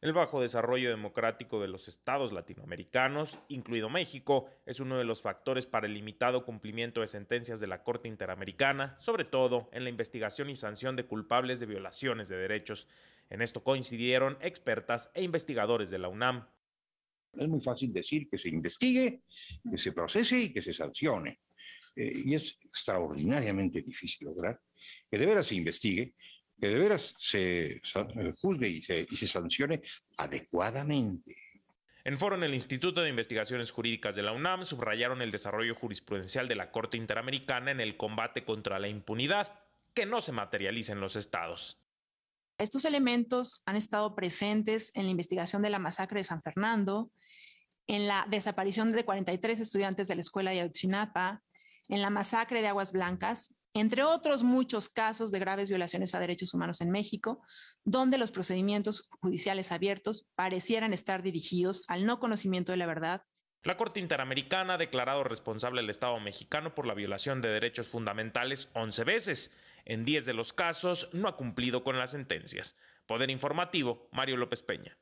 El bajo desarrollo democrático de los estados latinoamericanos, incluido México, es uno de los factores para el limitado cumplimiento de sentencias de la Corte Interamericana, sobre todo en la investigación y sanción de culpables de violaciones de derechos. En esto coincidieron expertas e investigadores de la UNAM. Es muy fácil decir que se investigue, que se procese y que se sancione. Eh, y es extraordinariamente difícil lograr que de veras se investigue, que de veras se eh, juzgue y se, sancione adecuadamente. En foro en el Instituto de Investigaciones Jurídicas de la UNAM subrayaron el desarrollo jurisprudencial de la Corte Interamericana en el combate contra la impunidad, que no se materializa en los estados. Estos elementos han estado presentes en la investigación de la masacre de San Fernando, en la desaparición de 43 estudiantes de la escuela de Ayotzinapa, en la masacre de Aguas Blancas, entre otros muchos casos de graves violaciones a derechos humanos en México, donde los procedimientos judiciales abiertos parecieran estar dirigidos al no conocimiento de la verdad. La Corte Interamericana ha declarado responsable al Estado mexicano por la violación de derechos fundamentales 11 veces. En 10 de los casos no ha cumplido con las sentencias. Poder Informativo, Mario López Peña.